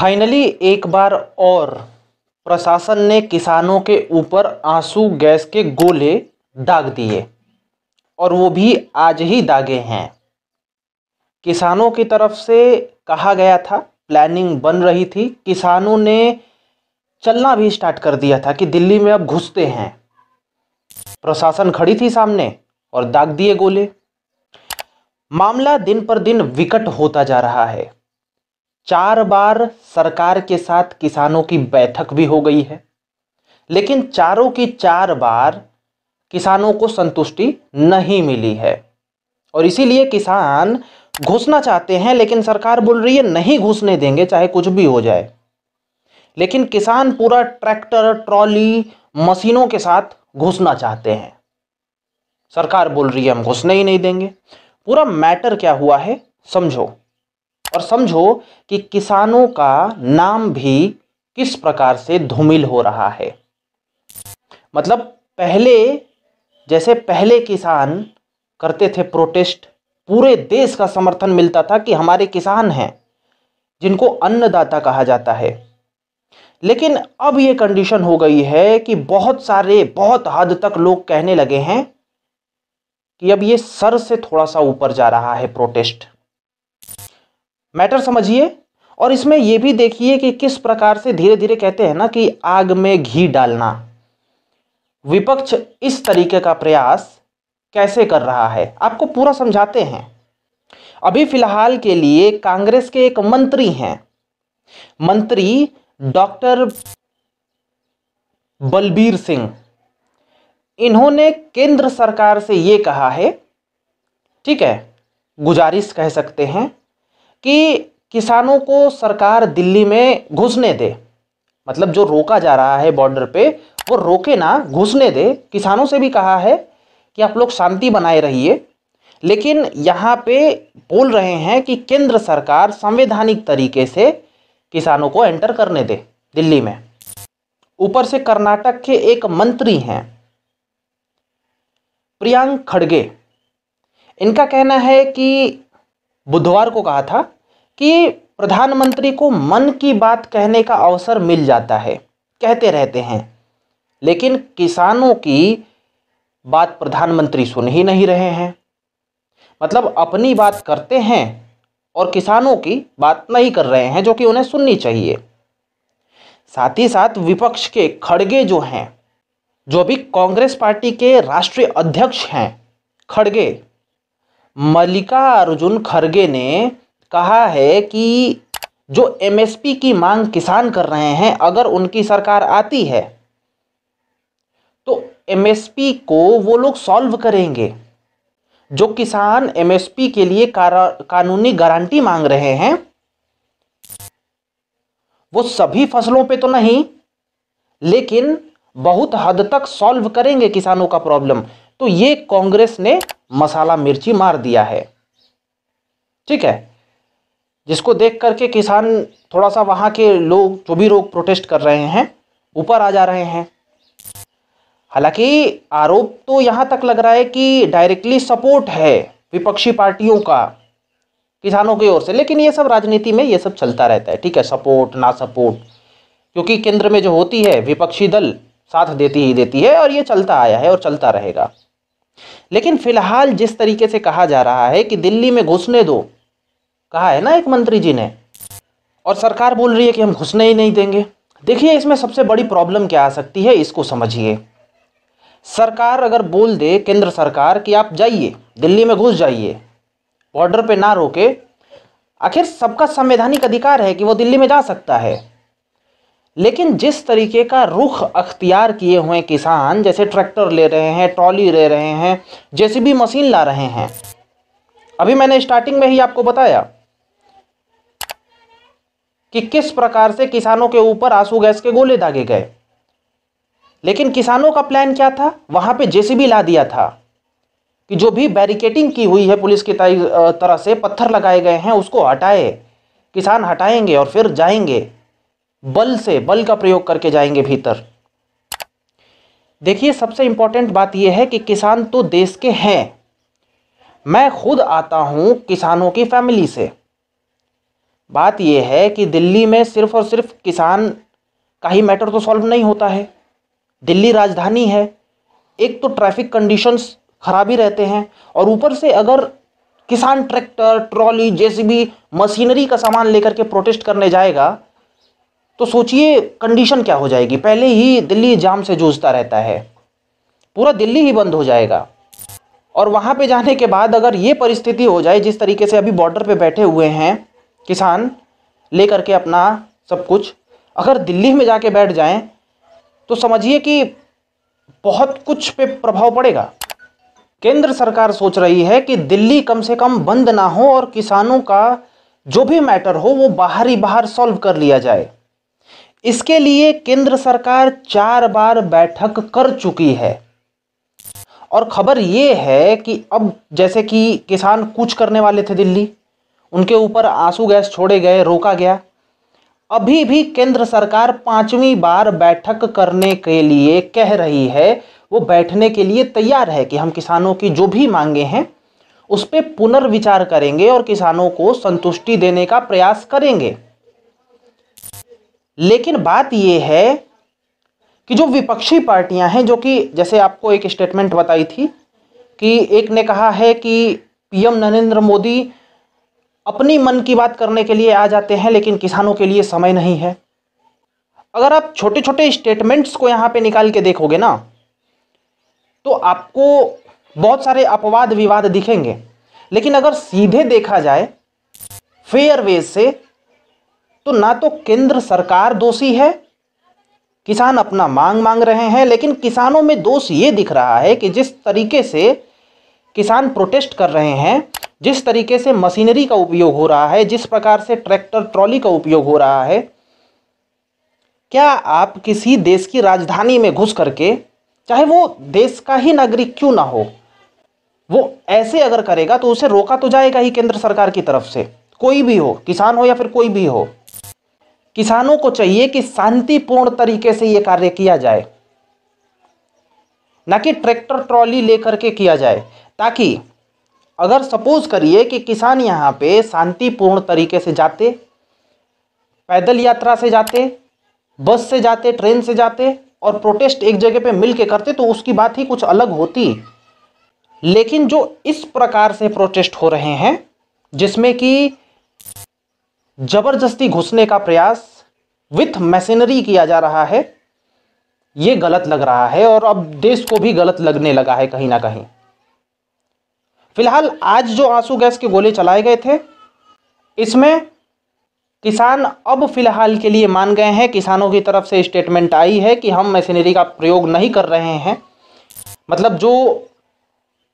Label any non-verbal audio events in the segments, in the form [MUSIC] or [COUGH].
finally एक बार और प्रशासन ने किसानों के ऊपर आंसू गैस के गोले दाग दिए और वो भी आज ही दागे हैं किसानों की तरफ से कहा गया था प्लानिंग बन रही थी किसानों ने चलना भी स्टार्ट कर दिया था कि दिल्ली में अब घुसते हैं प्रशासन खड़ी थी सामने और दाग दिए गोले मामला दिन पर दिन विकट होता जा रहा है चार बार सरकार के साथ किसानों की बैठक भी हो गई है लेकिन चारों की चार बार किसानों को संतुष्टि नहीं मिली है और इसीलिए किसान घुसना चाहते हैं लेकिन सरकार बोल रही है नहीं घुसने देंगे चाहे कुछ भी हो जाए लेकिन किसान पूरा ट्रैक्टर ट्रॉली मशीनों के साथ घुसना चाहते हैं सरकार बोल रही है हम घुसने ही नहीं देंगे पूरा मैटर क्या हुआ है समझो और समझो कि किसानों का नाम भी किस प्रकार से धूमिल हो रहा है मतलब पहले जैसे पहले किसान करते थे प्रोटेस्ट पूरे देश का समर्थन मिलता था कि हमारे किसान हैं जिनको अन्नदाता कहा जाता है लेकिन अब ये कंडीशन हो गई है कि बहुत सारे बहुत हद तक लोग कहने लगे हैं कि अब ये सर से थोड़ा सा ऊपर जा रहा है प्रोटेस्ट मैटर समझिए और इसमें यह भी देखिए कि किस प्रकार से धीरे धीरे कहते हैं ना कि आग में घी डालना विपक्ष इस तरीके का प्रयास कैसे कर रहा है आपको पूरा समझाते हैं अभी फिलहाल के लिए कांग्रेस के एक मंत्री हैं मंत्री डॉक्टर बलबीर सिंह इन्होंने केंद्र सरकार से ये कहा है ठीक है गुजारिश कह सकते हैं कि किसानों को सरकार दिल्ली में घुसने दे मतलब जो रोका जा रहा है बॉर्डर पे वो रोके ना घुसने दे किसानों से भी कहा है कि आप लोग शांति बनाए रहिए लेकिन यहाँ पे बोल रहे हैं कि केंद्र सरकार संवैधानिक तरीके से किसानों को एंटर करने दे दिल्ली में ऊपर से कर्नाटक के एक मंत्री हैं प्रियांक खड़गे इनका कहना है कि बुधवार को कहा था कि प्रधानमंत्री को मन की बात कहने का अवसर मिल जाता है कहते रहते हैं लेकिन किसानों की बात प्रधानमंत्री सुन ही नहीं रहे हैं मतलब अपनी बात करते हैं और किसानों की बात नहीं कर रहे हैं जो कि उन्हें सुननी चाहिए साथ ही साथ विपक्ष के खड़गे जो हैं जो भी कांग्रेस पार्टी के राष्ट्रीय अध्यक्ष हैं खड़गे अर्जुन खड़गे ने कहा है कि जो एमएसपी की मांग किसान कर रहे हैं अगर उनकी सरकार आती है तो एमएसपी को वो लोग सॉल्व करेंगे जो किसान एमएसपी के लिए कानूनी गारंटी मांग रहे हैं वो सभी फसलों पे तो नहीं लेकिन बहुत हद तक सॉल्व करेंगे किसानों का प्रॉब्लम तो ये कांग्रेस ने मसाला मिर्ची मार दिया है ठीक है जिसको देख करके किसान थोड़ा सा वहाँ के लोग जो भी लोग प्रोटेस्ट कर रहे हैं ऊपर आ जा रहे हैं हालांकि आरोप तो यहाँ तक लग रहा है कि डायरेक्टली सपोर्ट है विपक्षी पार्टियों का किसानों की ओर से लेकिन ये सब राजनीति में ये सब चलता रहता है ठीक है सपोर्ट ना सपोर्ट क्योंकि केंद्र में जो होती है विपक्षी दल साथ देती ही देती है और ये चलता आया है और चलता रहेगा लेकिन फिलहाल जिस तरीके से कहा जा रहा है कि दिल्ली में घुसने दो कहा है ना एक मंत्री जी ने और सरकार बोल रही है कि हम घुसने ही नहीं देंगे देखिए इसमें सबसे बड़ी प्रॉब्लम क्या आ सकती है इसको समझिए सरकार अगर बोल दे केंद्र सरकार कि आप जाइए दिल्ली में घुस जाइए बॉर्डर पे ना रोके आखिर सबका संवैधानिक अधिकार है कि वो दिल्ली में जा सकता है लेकिन जिस तरीके का रुख अख्तियार किए हुए किसान जैसे ट्रैक्टर ले रहे हैं ट्रॉली ले रहे हैं जेसीबी भी मशीन ला रहे हैं अभी मैंने स्टार्टिंग में ही आपको बताया कि किस प्रकार से किसानों के ऊपर आंसू गैस के गोले दागे गए लेकिन किसानों का प्लान क्या था वहां पे जेसीबी ला दिया था कि जो भी बैरिकेटिंग की हुई है पुलिस की तरह से पत्थर लगाए गए हैं उसको हटाए किसान हटाएंगे और फिर जाएंगे बल से बल का प्रयोग करके जाएंगे भीतर देखिए सबसे इंपॉर्टेंट बात यह है कि किसान तो देश के हैं मैं खुद आता हूँ किसानों की फैमिली से बात यह है कि दिल्ली में सिर्फ और सिर्फ किसान का ही मैटर तो सॉल्व नहीं होता है दिल्ली राजधानी है एक तो ट्रैफिक कंडीशंस ख़राब ही रहते हैं और ऊपर से अगर किसान ट्रैक्टर ट्रॉली जैसी भी मशीनरी का सामान लेकर के प्रोटेस्ट करने जाएगा तो सोचिए कंडीशन क्या हो जाएगी पहले ही दिल्ली जाम से जूझता रहता है पूरा दिल्ली ही बंद हो जाएगा और वहाँ पे जाने के बाद अगर ये परिस्थिति हो जाए जिस तरीके से अभी बॉर्डर पे बैठे हुए हैं किसान लेकर के अपना सब कुछ अगर दिल्ली में जाके बैठ जाएं तो समझिए कि बहुत कुछ पे प्रभाव पड़ेगा केंद्र सरकार सोच रही है कि दिल्ली कम से कम बंद ना हो और किसानों का जो भी मैटर हो वो बाहर ही बाहर सॉल्व कर लिया जाए इसके लिए केंद्र सरकार चार बार बैठक कर चुकी है और खबर ये है कि अब जैसे कि किसान कुछ करने वाले थे दिल्ली उनके ऊपर आंसू गैस छोड़े गए रोका गया अभी भी केंद्र सरकार पांचवी बार बैठक करने के लिए कह रही है वो बैठने के लिए तैयार है कि हम किसानों की जो भी मांगे हैं उस पर पुनर्विचार करेंगे और किसानों को संतुष्टि देने का प्रयास करेंगे लेकिन बात यह है कि जो विपक्षी पार्टियां हैं जो कि जैसे आपको एक स्टेटमेंट बताई थी कि एक ने कहा है कि पीएम नरेंद्र मोदी अपनी मन की बात करने के लिए आ जाते हैं लेकिन किसानों के लिए समय नहीं है अगर आप छोटे छोटे स्टेटमेंट्स को यहाँ पे निकाल के देखोगे ना तो आपको बहुत सारे अपवाद विवाद दिखेंगे लेकिन अगर सीधे देखा जाए फेयर वेज से तो ना तो केंद्र सरकार दोषी है किसान अपना मांग मांग रहे हैं लेकिन किसानों में दोष ये दिख रहा है कि जिस तरीके से किसान प्रोटेस्ट कर रहे हैं जिस तरीके से मशीनरी का उपयोग हो रहा है जिस प्रकार से ट्रैक्टर ट्रॉली का उपयोग हो रहा है क्या आप किसी देश की राजधानी में घुस करके चाहे वो देश का ही नागरिक क्यों ना हो वो ऐसे अगर करेगा तो उसे रोका तो जाएगा ही केंद्र सरकार की तरफ से कोई भी हो किसान हो या फिर कोई भी हो किसानों को चाहिए कि शांतिपूर्ण तरीके से ये कार्य किया जाए ना कि ट्रैक्टर ट्रॉली लेकर के किया जाए ताकि अगर सपोज करिए कि किसान यहाँ पे शांतिपूर्ण तरीके से जाते पैदल यात्रा से जाते बस से जाते ट्रेन से जाते और प्रोटेस्ट एक जगह पे मिल के करते तो उसकी बात ही कुछ अलग होती लेकिन जो इस प्रकार से प्रोटेस्ट हो रहे हैं जिसमें कि जबरदस्ती घुसने का प्रयास विथ मैसेनरी किया जा रहा है ये गलत लग रहा है और अब देश को भी गलत लगने लगा है कहीं ना कहीं फिलहाल आज जो आंसू गैस के गोले चलाए गए थे इसमें किसान अब फिलहाल के लिए मान गए हैं किसानों की तरफ से स्टेटमेंट आई है कि हम मशीनरी का प्रयोग नहीं कर रहे हैं मतलब जो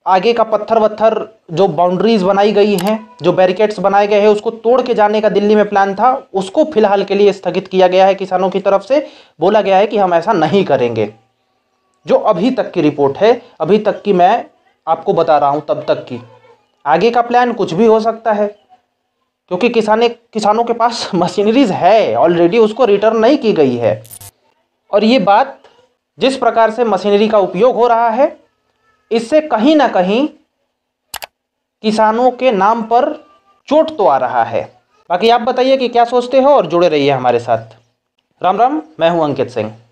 आगे का पत्थर वत्थर जो बाउंड्रीज बनाई गई हैं जो बैरिकेड्स बनाए गए हैं उसको तोड़ के जाने का दिल्ली में प्लान था उसको फिलहाल के लिए स्थगित किया गया है किसानों की तरफ से बोला गया है कि हम ऐसा नहीं करेंगे जो अभी तक की रिपोर्ट है अभी तक की मैं आपको बता रहा हूँ तब तक की आगे का प्लान कुछ भी हो सकता है क्योंकि किसान किसानों के पास मशीनरीज [LAUGHS] है ऑलरेडी उसको रिटर्न नहीं की गई है और ये बात जिस प्रकार से मशीनरी का उपयोग हो रहा है इससे कहीं ना कहीं किसानों के नाम पर चोट तो आ रहा है बाकी आप बताइए कि क्या सोचते हो और जुड़े रहिए हमारे साथ राम राम मैं हूं अंकित सिंह